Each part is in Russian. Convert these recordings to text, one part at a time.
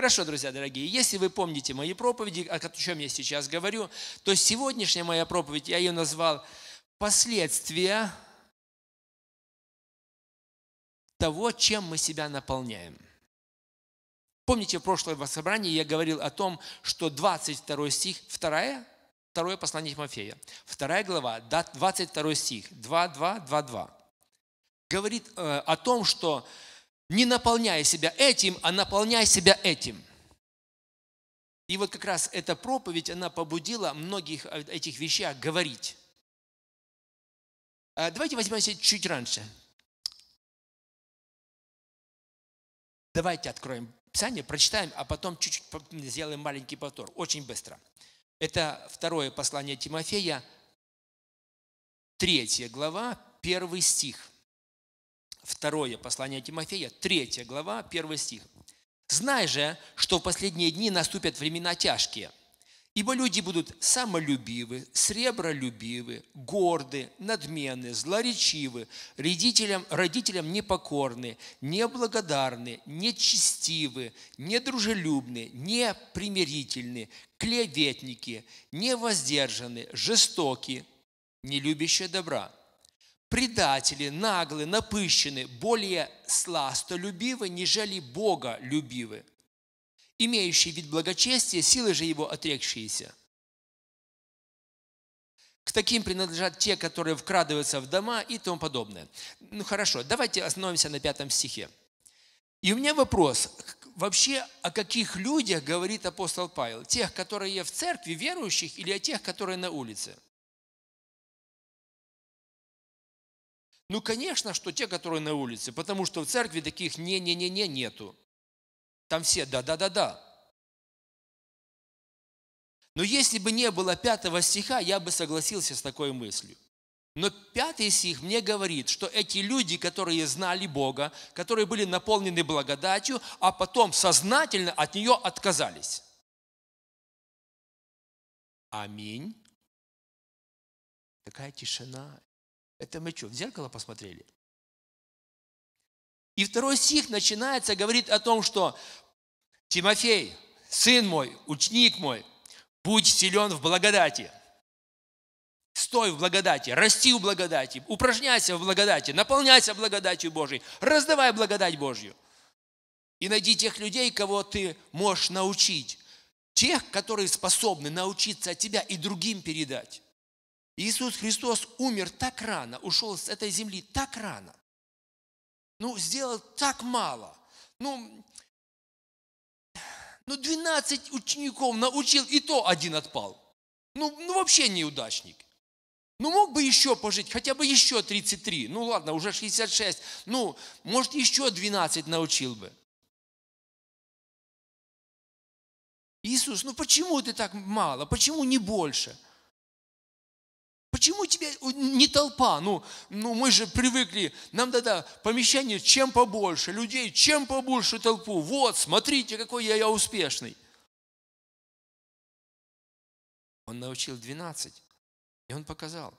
Хорошо, друзья дорогие, если вы помните мои проповеди, о чем я сейчас говорю, то сегодняшняя моя проповедь, я ее назвал «Последствия того, чем мы себя наполняем». Помните, в прошлом собрании я говорил о том, что 22 стих, 2, второе послание Тимофея, 2 глава, 22 стих, 2, 2, 2, 2, говорит э, о том, что не наполняя себя этим, а наполняя себя этим. И вот как раз эта проповедь, она побудила многих этих вещах говорить. А, давайте возьмемся чуть раньше. Давайте откроем Писание, прочитаем, а потом чуть-чуть сделаем маленький повтор. Очень быстро. Это второе послание Тимофея, третья глава, первый стих. Второе послание Тимофея, третья глава, первый стих. «Знай же, что в последние дни наступят времена тяжкие, ибо люди будут самолюбивы, сребролюбивы, горды, надменны, злоречивы, родителям, родителям непокорны, неблагодарны, нечестивы, недружелюбны, непримирительны, клеветники, невоздержаны, жестоки, не любящие добра» предатели, наглы, напыщены, более сластолюбивы, нежели Бога любивы, имеющие вид благочестия, силы же его отрекшиеся. К таким принадлежат те, которые вкрадываются в дома и тому подобное. Ну хорошо, давайте остановимся на пятом стихе. И у меня вопрос, вообще о каких людях говорит апостол Павел? Тех, которые в церкви, верующих, или о тех, которые на улице? Ну, конечно, что те, которые на улице, потому что в церкви таких не-не-не-не нету. Там все да-да-да-да. Но если бы не было пятого стиха, я бы согласился с такой мыслью. Но пятый стих мне говорит, что эти люди, которые знали Бога, которые были наполнены благодатью, а потом сознательно от нее отказались. Аминь. Такая тишина. Это мы что, в зеркало посмотрели? И второй стих начинается, говорит о том, что Тимофей, сын мой, ученик мой, будь силен в благодати. Стой в благодати, расти в благодати, упражняйся в благодати, наполняйся благодатью Божьей, раздавай благодать Божью. И найди тех людей, кого ты можешь научить, тех, которые способны научиться от тебя и другим передать. Иисус Христос умер так рано, ушел с этой земли так рано, ну, сделал так мало, ну, ну, 12 учеников научил, и то один отпал. Ну, ну, вообще неудачник. Ну, мог бы еще пожить, хотя бы еще 33, ну, ладно, уже 66, ну, может, еще 12 научил бы. Иисус, ну почему ты так мало, почему не больше? Почему тебе э, не толпа? Ну, ну мы же привыкли, нам тогда помещение чем побольше, людей чем побольше толпу. Вот, смотрите, какой я, я успешный. Он научил 12, и он показал,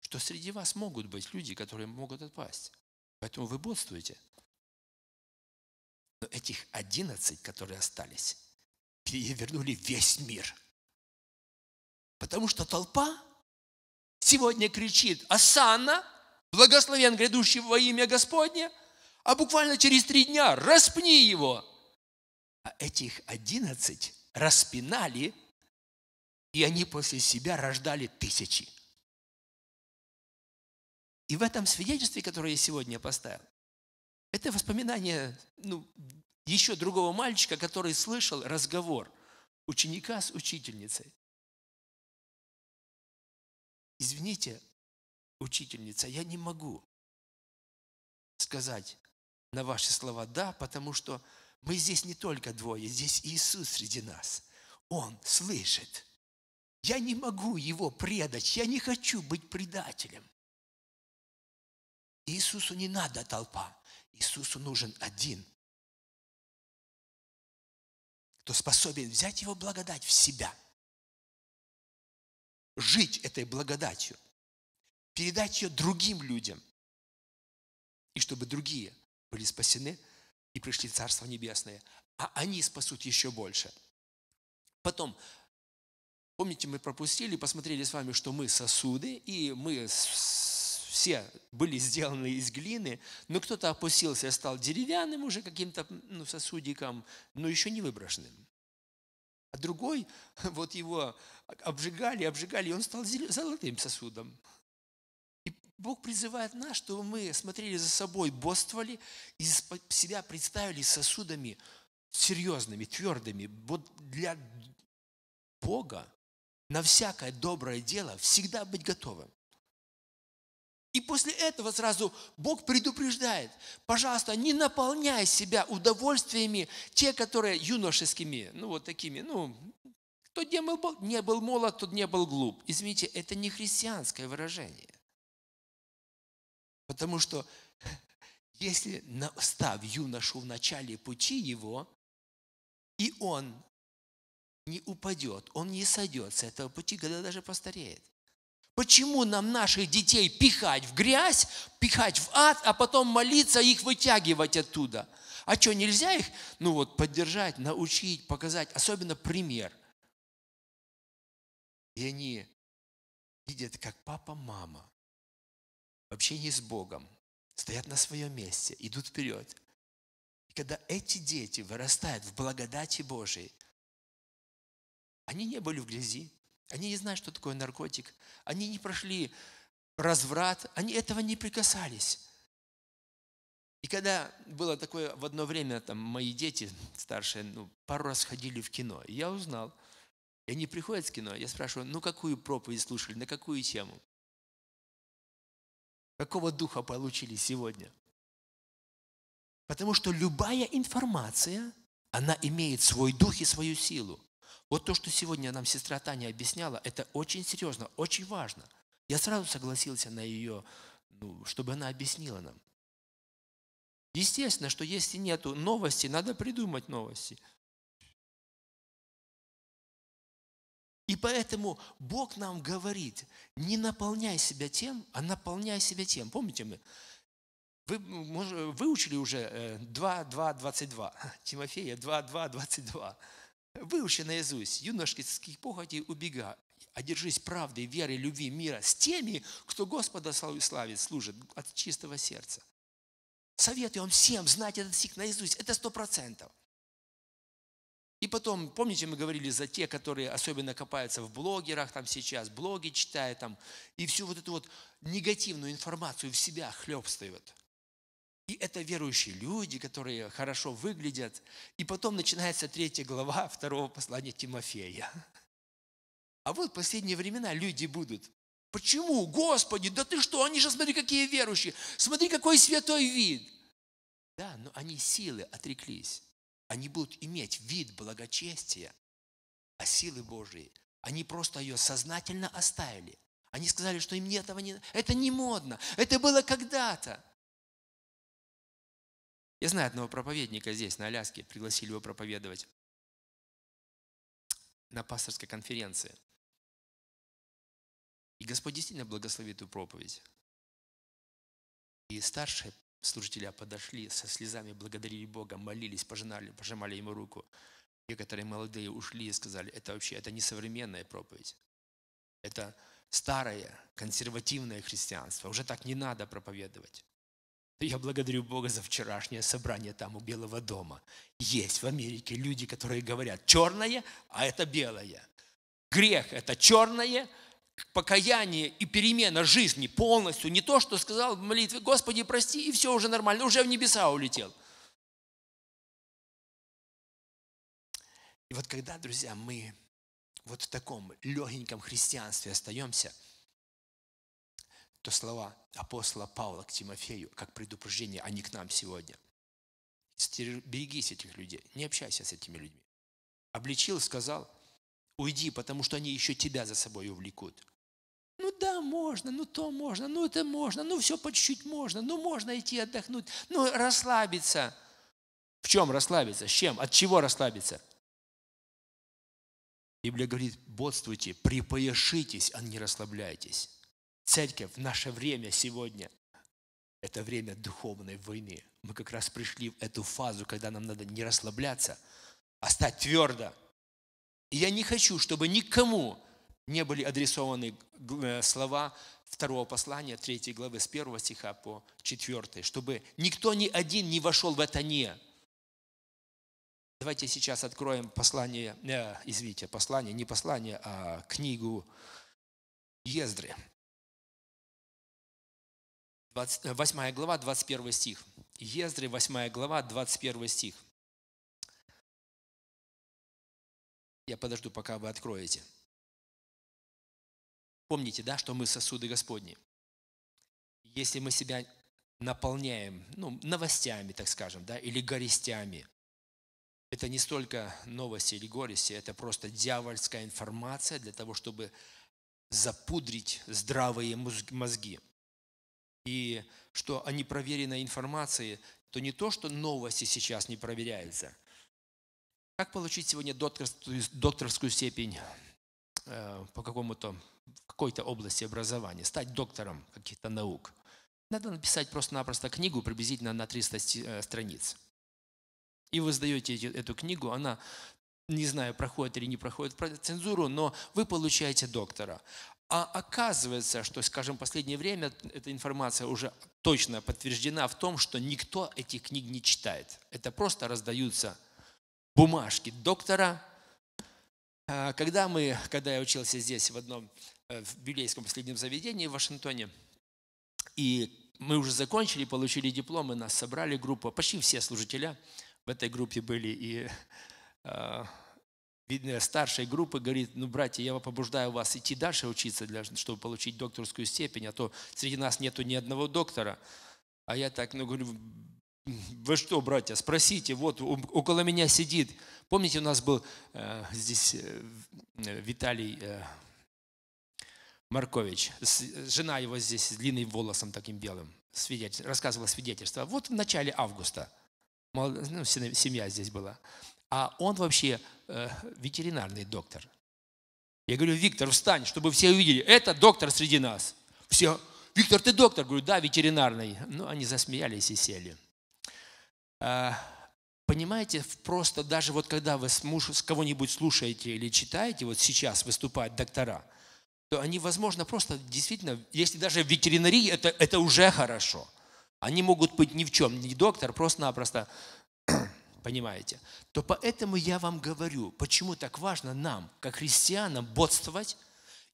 что среди вас могут быть люди, которые могут отпасть. Поэтому вы бодствуете. Но этих 11, которые остались, перевернули весь мир. Потому что толпа сегодня кричит «Асанна!» благословен грядущий во имя Господне, а буквально через три дня распни его. А этих одиннадцать распинали, и они после себя рождали тысячи. И в этом свидетельстве, которое я сегодня поставил, это воспоминание ну, еще другого мальчика, который слышал разговор ученика с учительницей. Извините, учительница, я не могу сказать на ваши слова «да», потому что мы здесь не только двое, здесь Иисус среди нас. Он слышит. Я не могу его предать, я не хочу быть предателем. Иисусу не надо толпа, Иисусу нужен один, кто способен взять его благодать в себя – жить этой благодатью, передать ее другим людям, и чтобы другие были спасены и пришли в Царство Небесное, а они спасут еще больше. Потом, помните, мы пропустили, посмотрели с вами, что мы сосуды, и мы все были сделаны из глины, но кто-то опустился и стал деревянным уже каким-то ну, сосудиком, но еще не выброшенным. А другой, вот его обжигали, обжигали, и он стал золотым сосудом. И Бог призывает нас, чтобы мы смотрели за собой, боствовали и себя представили сосудами серьезными, твердыми. Вот для Бога на всякое доброе дело всегда быть готовым. И после этого сразу Бог предупреждает, пожалуйста, не наполняй себя удовольствиями, те, которые юношескими, ну вот такими, ну, кто не был, не был молод, тот не был глуп. Извините, это не христианское выражение. Потому что если став юношу в начале пути его, и он не упадет, он не сойдет с этого пути, когда даже постареет. Почему нам наших детей пихать в грязь, пихать в ад, а потом молиться их вытягивать оттуда? А что, нельзя их, ну вот, поддержать, научить, показать, особенно пример. И они видят, как папа, мама вообще не с Богом стоят на своем месте, идут вперед. И когда эти дети вырастают в благодати Божией, они не были в грязи, они не знают, что такое наркотик. Они не прошли разврат. Они этого не прикасались. И когда было такое, в одно время там мои дети старшие ну, пару раз ходили в кино, и я узнал. И они приходят в кино, я спрашиваю, ну какую проповедь слушали, на какую тему? Какого духа получили сегодня? Потому что любая информация, она имеет свой дух и свою силу. Вот то, что сегодня нам сестра Таня объясняла, это очень серьезно, очень важно. Я сразу согласился на ее, ну, чтобы она объяснила нам. Естественно, что если нет новости, надо придумать новости. И поэтому Бог нам говорит, не наполняй себя тем, а наполняй себя тем. Помните мы? Вы выучили уже 2, 2, 22. Тимофея 2, 2, 22. Выучи наизусть юношеских похотей убега, одержись правды, веры, любви, мира с теми, кто Господа славит, служит от чистого сердца. Советую вам всем знать этот стих наизусть. Это сто процентов. И потом, помните, мы говорили за те, которые особенно копаются в блогерах, там сейчас блоги читают, там, и всю вот эту вот негативную информацию в себя хлебствуют. И это верующие люди, которые хорошо выглядят. И потом начинается третья глава второго послания Тимофея. А вот в последние времена люди будут. Почему? Господи, да ты что, они же, смотри, какие верующие, смотри, какой святой вид. Да, но они силы отреклись. Они будут иметь вид благочестия, а силы Божьи. они просто ее сознательно оставили. Они сказали, что им этого не... Это не модно, это было когда-то. Я знаю одного проповедника здесь, на Аляске, пригласили его проповедовать на пасторской конференции. И Господь действительно благословит эту проповедь. И старшие служителя подошли со слезами, благодарили Бога, молились, пожимали, пожимали ему руку. Некоторые молодые ушли и сказали, это вообще это не современная проповедь. Это старое консервативное христианство. Уже так не надо проповедовать. Я благодарю Бога за вчерашнее собрание там у Белого дома. Есть в Америке люди, которые говорят, черное, а это белое. Грех – это черное, покаяние и перемена жизни полностью. Не то, что сказал в молитве, Господи, прости, и все уже нормально, уже в небеса улетел. И вот когда, друзья, мы вот в таком легеньком христианстве остаемся – то слова апостола Павла к Тимофею, как предупреждение, а не к нам сегодня. Берегись этих людей, не общайся с этими людьми. Обличил, сказал, уйди, потому что они еще тебя за собой увлекут. Ну да, можно, ну то можно, ну это можно, ну все по чуть-чуть можно, ну можно идти отдохнуть, ну расслабиться. В чем расслабиться? С чем? От чего расслабиться? Библия говорит, бодствуйте, припояшитесь, а не расслабляйтесь. Церковь в наше время сегодня – это время духовной войны. Мы как раз пришли в эту фазу, когда нам надо не расслабляться, а стать твердо. И я не хочу, чтобы никому не были адресованы э, слова второго послания, третьей главы, с первого стиха по 4, чтобы никто ни один не вошел в это «не». Давайте сейчас откроем послание, э, извините, послание, не послание, а книгу Ездры. 20, 8 э, глава, 21 стих. Ездры, 8 глава, 21 стих. Я подожду, пока вы откроете. Помните, да, что мы сосуды Господни. Если мы себя наполняем ну, новостями, так скажем, да, или горестями, это не столько новости или горести, это просто дьявольская информация для того, чтобы запудрить здравые мозги и что о непроверенной информации, то не то, что новости сейчас не проверяются. Как получить сегодня докторскую, степень э, по какому-то, какой-то области образования, стать доктором каких-то наук? Надо написать просто-напросто книгу приблизительно на 300 э, страниц. И вы сдаете эту книгу, она не знаю, проходит или не проходит цензуру, но вы получаете доктора. А оказывается, что, скажем, в последнее время эта информация уже точно подтверждена в том, что никто этих книг не читает. Это просто раздаются бумажки доктора. А, когда, мы, когда я учился здесь в одном э, в библейском последнем заведении в Вашингтоне, и мы уже закончили, получили дипломы, нас собрали группа, почти все служители в этой группе были, и э, старшей группы говорит, ну, братья, я побуждаю вас идти дальше учиться, для, чтобы получить докторскую степень, а то среди нас нету ни одного доктора. А я так, ну, говорю, вы что, братья, спросите, вот около меня сидит. Помните, у нас был э, здесь э, э, Виталий э, Маркович, с, жена его здесь с длинным волосом таким белым, свидетель, рассказывала свидетельство. Вот в начале августа, мол, ну, семья здесь была а он вообще э, ветеринарный доктор. Я говорю, Виктор, встань, чтобы все увидели, это доктор среди нас. Все, Виктор, ты доктор? Говорю, да, ветеринарный. Ну, они засмеялись и сели. А, понимаете, просто даже вот когда вы с кого-нибудь слушаете или читаете, вот сейчас выступают доктора, то они, возможно, просто действительно, если даже в ветеринарии, это, это уже хорошо. Они могут быть ни в чем, не доктор, просто-напросто понимаете, то поэтому я вам говорю, почему так важно нам, как христианам, бодствовать,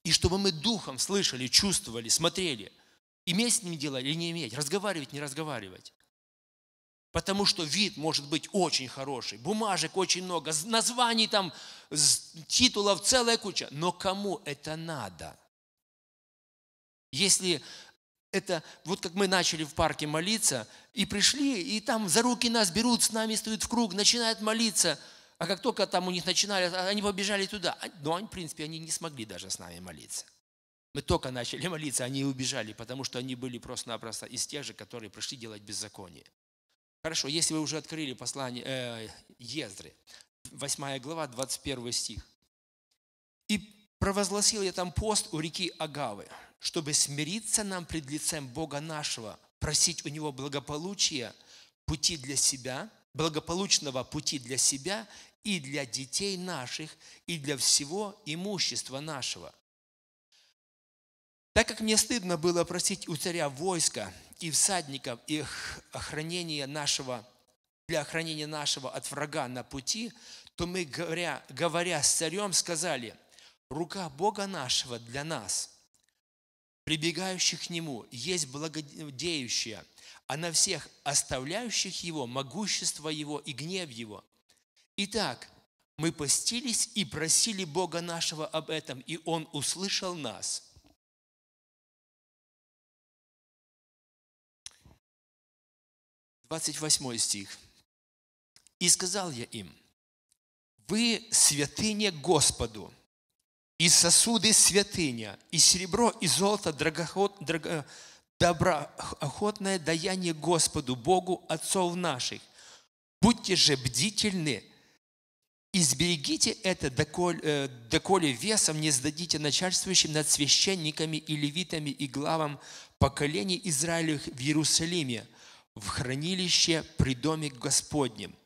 и чтобы мы духом слышали, чувствовали, смотрели, иметь с ними дело или не иметь, разговаривать, не разговаривать. Потому что вид может быть очень хороший, бумажек очень много, названий там, титулов целая куча. Но кому это надо? Если это вот как мы начали в парке молиться, и пришли, и там за руки нас берут, с нами стоят в круг, начинают молиться. А как только там у них начинали, а они побежали туда. А, Но, ну, они, в принципе, они не смогли даже с нами молиться. Мы только начали молиться, они убежали, потому что они были просто-напросто из тех же, которые пришли делать беззаконие. Хорошо, если вы уже открыли послание э, Ездры, 8 глава, 21 стих. «И провозгласил я там пост у реки Агавы, чтобы смириться нам пред лицем Бога нашего, просить у Него благополучия, пути для себя, благополучного пути для себя и для детей наших, и для всего имущества нашего. Так как мне стыдно было просить у царя войска и всадников их охранения нашего, для охранения нашего от врага на пути, то мы, говоря, говоря с царем, сказали, рука Бога нашего для нас – прибегающих к Нему есть благодеющее, а на всех оставляющих Его могущество Его и гнев Его. Итак, мы постились и просили Бога нашего об этом, и Он услышал нас. Двадцать восьмой стих. «И сказал я им, вы святыня Господу, и сосуды святыня, и серебро, и золото, драгоход, драго, э, доброохотное даяние Господу, Богу отцов наших. Будьте же бдительны и сберегите это, доколе, э, доколе весом не сдадите начальствующим над священниками и левитами и главам поколений Израилевых в Иерусалиме, в хранилище при доме Господнем.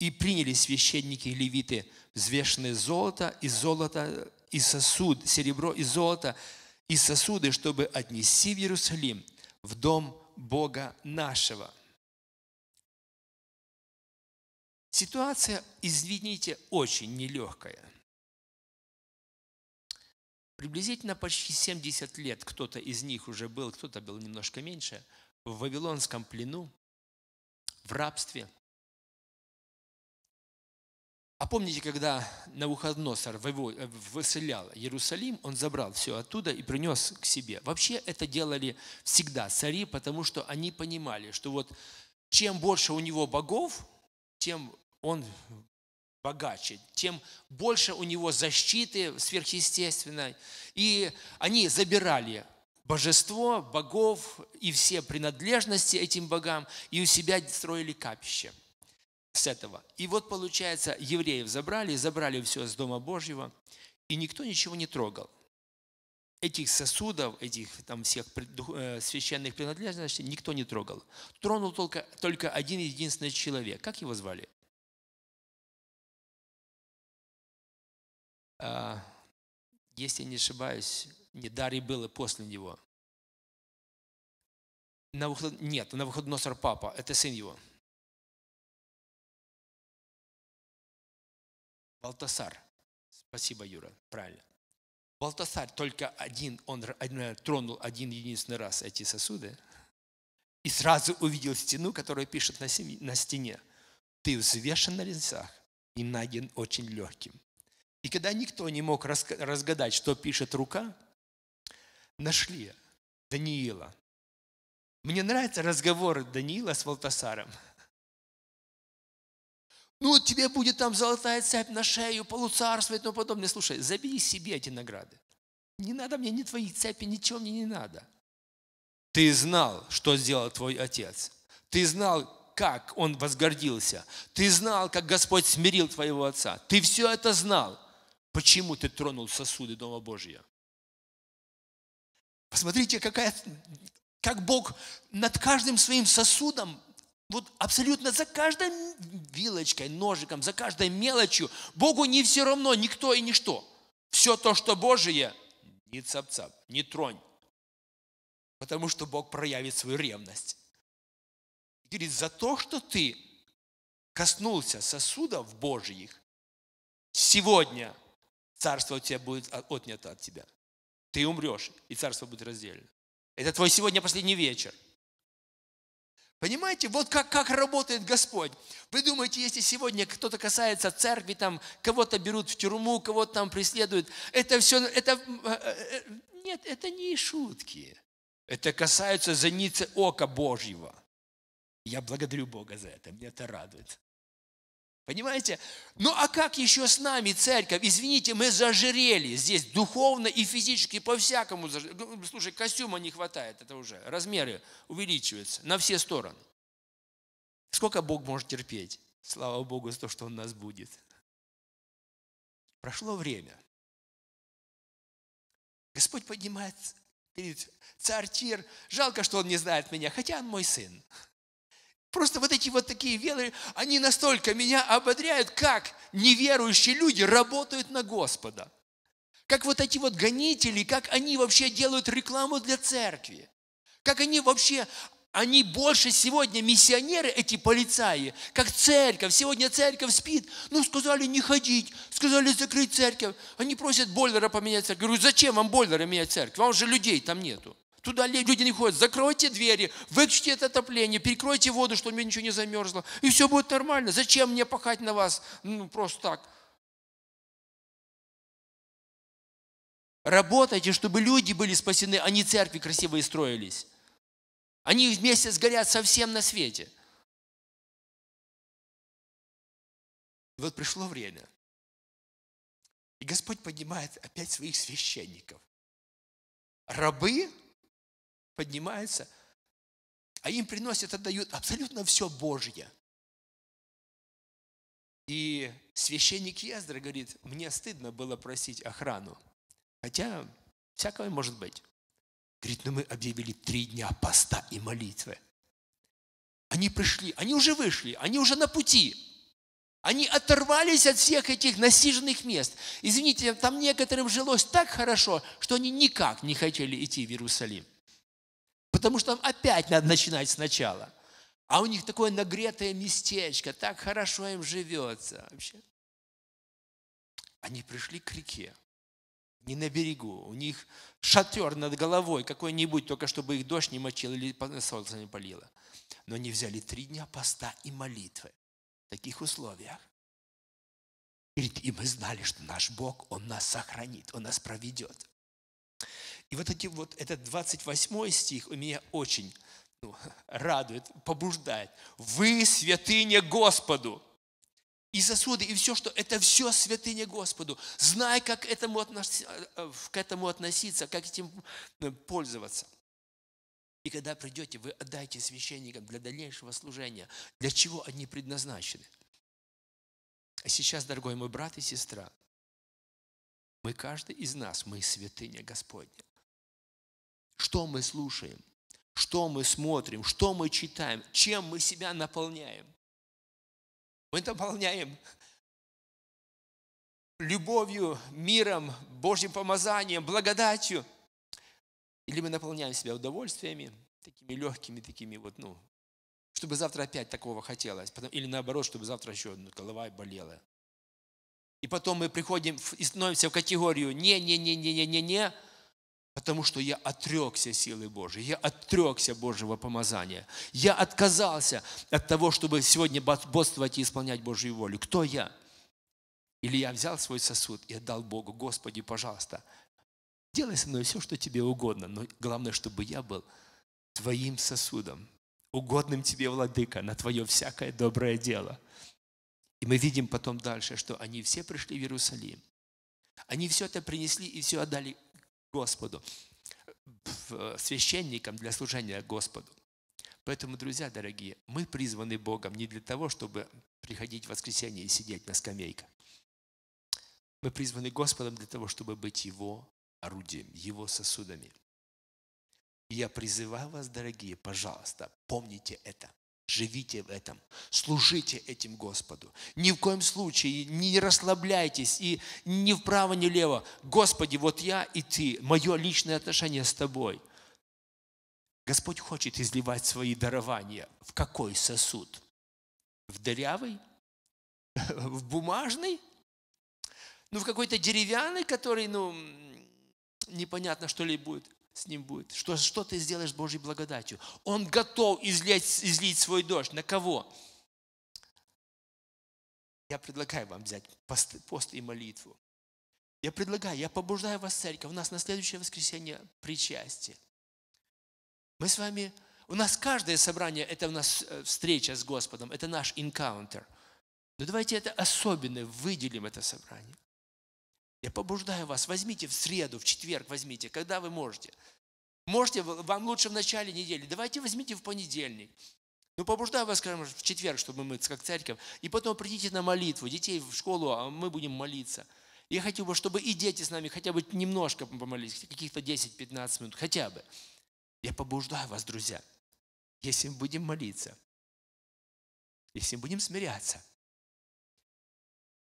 И приняли священники и левиты взвешенное золото и золото и сосуд, серебро и золото, и сосуды, чтобы отнести в Иерусалим, в дом Бога нашего. Ситуация, извините, очень нелегкая. Приблизительно почти 70 лет кто-то из них уже был, кто-то был немножко меньше, в Вавилонском плену, в рабстве. А помните, когда на Навуходоносор э, выселял Иерусалим, он забрал все оттуда и принес к себе. Вообще это делали всегда цари, потому что они понимали, что вот чем больше у него богов, тем он богаче, тем больше у него защиты сверхъестественной. И они забирали божество, богов и все принадлежности этим богам, и у себя строили капище – с этого. И вот получается, евреев забрали, забрали все с Дома Божьего, и никто ничего не трогал. Этих сосудов, этих там всех э, священных принадлежностей никто не трогал. Тронул только, только один единственный человек. Как его звали? А, если я не ошибаюсь, не Дарий и после него. На выход... Нет, на выход Носор папа, это сын его. Балтасар. Спасибо, Юра, правильно. Балтасар только один, он тронул один единственный раз эти сосуды и сразу увидел стену, которая пишет на, стене. Ты взвешен на весах и найден очень легким. И когда никто не мог разгадать, что пишет рука, нашли Даниила. Мне нравится разговор Даниила с Валтасаром – ну, тебе будет там золотая цепь на шею, полуцарство и тому подобное. Слушай, забери себе эти награды. Не надо мне ни твои цепи, ничего мне не надо. Ты знал, что сделал твой отец. Ты знал, как он возгордился. Ты знал, как Господь смирил твоего отца. Ты все это знал. Почему ты тронул сосуды Дома Божия? Посмотрите, какая, как Бог над каждым своим сосудом вот абсолютно за каждой вилочкой, ножиком, за каждой мелочью Богу не все равно никто и ничто. Все то, что Божие, не цап-цап, не тронь. Потому что Бог проявит свою ревность. И говорит, за то, что ты коснулся сосудов Божьих, сегодня царство у тебя будет отнято от тебя. Ты умрешь, и царство будет разделено. Это твой сегодня последний вечер. Понимаете, вот как, как работает Господь. Вы думаете, если сегодня кто-то касается церкви, там кого-то берут в тюрьму, кого-то там преследуют, это все, это, э, э, нет, это не шутки. Это касается зеницы ока Божьего. Я благодарю Бога за это, мне это радует. Понимаете? Ну а как еще с нами церковь? Извините, мы зажирели здесь духовно и физически по-всякому. Ну, слушай, костюма не хватает, это уже. Размеры увеличиваются на все стороны. Сколько Бог может терпеть? Слава Богу за то, что Он нас будет. Прошло время. Господь поднимает перед царь Тир. Жалко, что он не знает меня, хотя он мой сын. Просто вот эти вот такие веры, они настолько меня ободряют, как неверующие люди работают на Господа. Как вот эти вот гонители, как они вообще делают рекламу для церкви. Как они вообще они больше сегодня миссионеры, эти полицаи, как церковь. Сегодня церковь спит. Ну, сказали не ходить, сказали закрыть церковь. Они просят бойлера поменять церковь. Я говорю, зачем вам бойлера менять церковь? Вам же людей там нету туда люди не ходят. Закройте двери, выключите это отопление, перекройте воду, чтобы мне ничего не замерзло. И все будет нормально. Зачем мне пахать на вас? Ну, просто так. Работайте, чтобы люди были спасены, а не церкви красивые строились. Они вместе сгорят совсем на свете. И вот пришло время. И Господь поднимает опять своих священников. Рабы поднимается, а им приносят, отдают абсолютно все Божье. И священник Ездра говорит, мне стыдно было просить охрану. Хотя всякое может быть. Говорит, но мы объявили три дня поста и молитвы. Они пришли, они уже вышли, они уже на пути. Они оторвались от всех этих насиженных мест. Извините, там некоторым жилось так хорошо, что они никак не хотели идти в Иерусалим потому что там опять надо начинать сначала. А у них такое нагретое местечко, так хорошо им живется вообще. Они пришли к реке, не на берегу, у них шатер над головой какой-нибудь, только чтобы их дождь не мочил или солнце не полило. Но они взяли три дня поста и молитвы в таких условиях. Говорит, и мы знали, что наш Бог, Он нас сохранит, Он нас проведет. И вот, эти, вот этот 28 стих у меня очень ну, радует, побуждает. «Вы святыня Господу». И сосуды, и все, что это все святыня Господу. Знай, как этому относ, э, э, к этому относиться, как этим э, пользоваться. И когда придете, вы отдайте священникам для дальнейшего служения, для чего они предназначены. А сейчас, дорогой мой брат и сестра, мы каждый из нас, мы святыня Господня. Что мы слушаем? Что мы смотрим? Что мы читаем? Чем мы себя наполняем? Мы наполняем любовью, миром, Божьим помазанием, благодатью. Или мы наполняем себя удовольствиями, такими легкими, такими вот, ну, чтобы завтра опять такого хотелось. или наоборот, чтобы завтра еще ну, голова болела. И потом мы приходим и становимся в категорию «не-не-не-не-не-не-не», Потому что я отрекся силы Божьей, я отрекся Божьего помазания. Я отказался от того, чтобы сегодня бодствовать и исполнять Божью волю. Кто я? Или я взял свой сосуд и отдал Богу, Господи, пожалуйста, делай со мной все, что тебе угодно, но главное, чтобы я был твоим сосудом, угодным тебе, Владыка, на твое всякое доброе дело. И мы видим потом дальше, что они все пришли в Иерусалим. Они все это принесли и все отдали Господу, э, священником для служения Господу. Поэтому, друзья дорогие, мы призваны Богом не для того, чтобы приходить в воскресенье и сидеть на скамейках. Мы призваны Господом для того, чтобы быть Его орудием, Его сосудами. И я призываю вас, дорогие, пожалуйста, помните это. Живите в этом, служите этим Господу. Ни в коем случае не расслабляйтесь и ни вправо, ни лево. Господи, вот я и ты, мое личное отношение с тобой. Господь хочет изливать свои дарования. В какой сосуд? В дырявый? В бумажный? Ну, в какой-то деревянный, который, ну, непонятно, что ли будет с ним будет. Что, что ты сделаешь с Божьей благодатью? Он готов излить, излить свой дождь. На кого? Я предлагаю вам взять пост, пост и молитву. Я предлагаю, я побуждаю вас, церковь, у нас на следующее воскресенье причастие. Мы с вами, у нас каждое собрание, это у нас э, встреча с Господом, это наш инкаунтер. Но давайте это особенное выделим, это собрание. Я побуждаю вас, возьмите в среду, в четверг возьмите, когда вы можете. Можете, вам лучше в начале недели, давайте возьмите в понедельник. Ну, побуждаю вас, скажем, в четверг, чтобы мы, как церковь, и потом придите на молитву, детей в школу, а мы будем молиться. Я хотел бы, чтобы и дети с нами хотя бы немножко помолились, каких-то 10-15 минут, хотя бы. Я побуждаю вас, друзья, если мы будем молиться, если мы будем смиряться,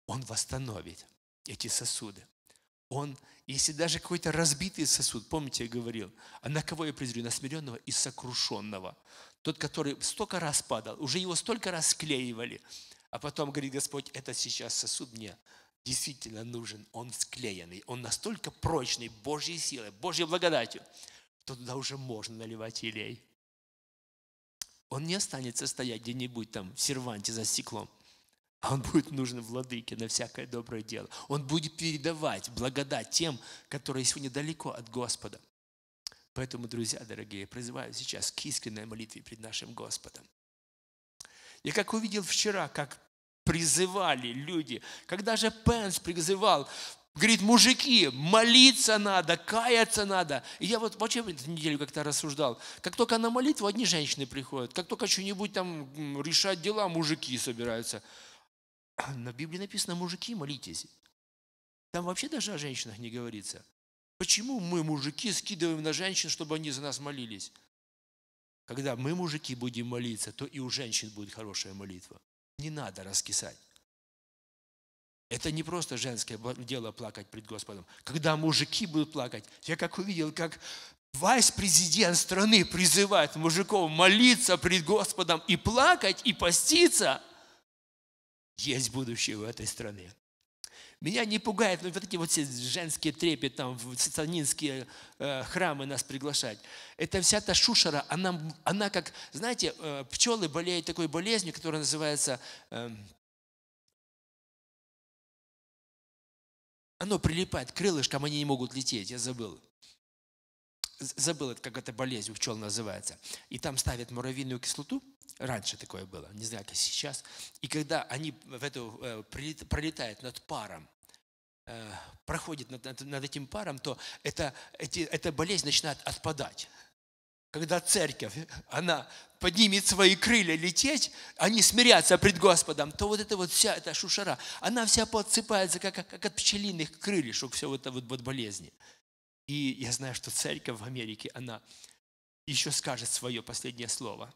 Он восстановит эти сосуды. Он, если даже какой-то разбитый сосуд, помните, я говорил, а на кого я презрю, На смиренного и сокрушенного. Тот, который столько раз падал, уже его столько раз склеивали, а потом говорит Господь, это сейчас сосуд мне действительно нужен, он склеенный, он настолько прочный Божьей силой, Божьей благодатью, что туда уже можно наливать елей. Он не останется стоять где-нибудь там в серванте за стеклом а он будет нужен владыке на всякое доброе дело. Он будет передавать благодать тем, которые сегодня далеко от Господа. Поэтому, друзья дорогие, призываю сейчас к искренней молитве перед нашим Господом. Я как увидел вчера, как призывали люди, когда же Пенс призывал, говорит, мужики, молиться надо, каяться надо. И я вот вообще эту неделю как-то рассуждал. Как только на молитву одни женщины приходят, как только что-нибудь там решать дела, мужики собираются – На Библии написано, мужики, молитесь. Там вообще даже о женщинах не говорится. Почему мы, мужики, скидываем на женщин, чтобы они за нас молились? Когда мы, мужики, будем молиться, то и у женщин будет хорошая молитва. Не надо раскисать. Это не просто женское дело плакать пред Господом. Когда мужики будут плакать, я как увидел, как вайс-президент страны призывает мужиков молиться пред Господом и плакать, и поститься – есть будущее в этой стране. Меня не пугает ну, вот эти вот все женские трепет, там, в сатанинские э, храмы нас приглашать. Это вся та шушера, она, она как, знаете, э, пчелы болеют такой болезнью, которая называется... Э, оно прилипает к крылышкам, они не могут лететь, я забыл. Забыл, как эта болезнь у пчел называется. И там ставят муравьиную кислоту – Раньше такое было, не знаю, как сейчас. И когда они в эту, э, пролетают над паром, э, проходят над, над, над этим паром, то это, эти, эта болезнь начинает отпадать. Когда церковь, она поднимет свои крылья лететь, они смирятся пред Господом, то вот эта вот вся эта шушара, она вся подсыпается, как, как от пчелиных крыльев, все вот это вот, вот болезни. И я знаю, что церковь в Америке, она еще скажет свое последнее слово.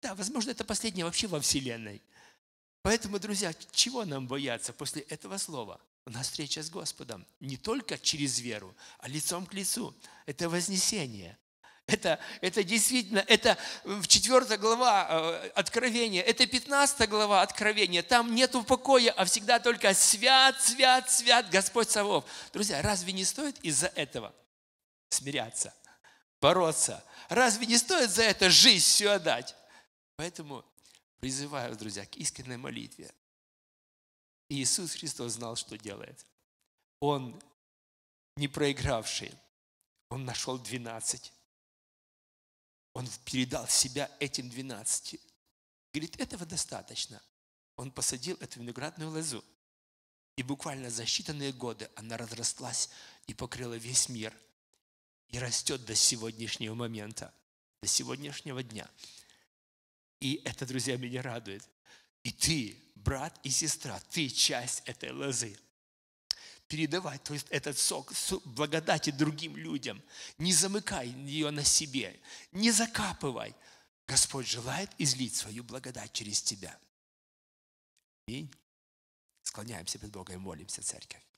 Да, возможно, это последнее вообще во Вселенной. Поэтому, друзья, чего нам бояться после этого слова? У нас встреча с Господом не только через веру, а лицом к лицу. Это вознесение. Это, это действительно, это 4 э, глава э, Откровения, это 15 глава Откровения. Там нету покоя, а всегда только свят, свят, свят Господь Савов. Друзья, разве не стоит из-за этого смиряться, бороться? Разве не стоит за это жизнь все отдать? Поэтому призываю, друзья, к искренней молитве. Иисус Христос знал, что делает. Он не проигравший, он нашел двенадцать. Он передал себя этим двенадцати. Говорит, этого достаточно. Он посадил эту виноградную лозу. И буквально за считанные годы она разрослась и покрыла весь мир. И растет до сегодняшнего момента, до сегодняшнего дня. И это, друзья, меня радует. И ты, брат и сестра, ты часть этой лозы. Передавать, то есть этот сок благодати другим людям. Не замыкай ее на себе, не закапывай. Господь желает излить свою благодать через тебя. И Склоняемся перед Богом и молимся, церковь.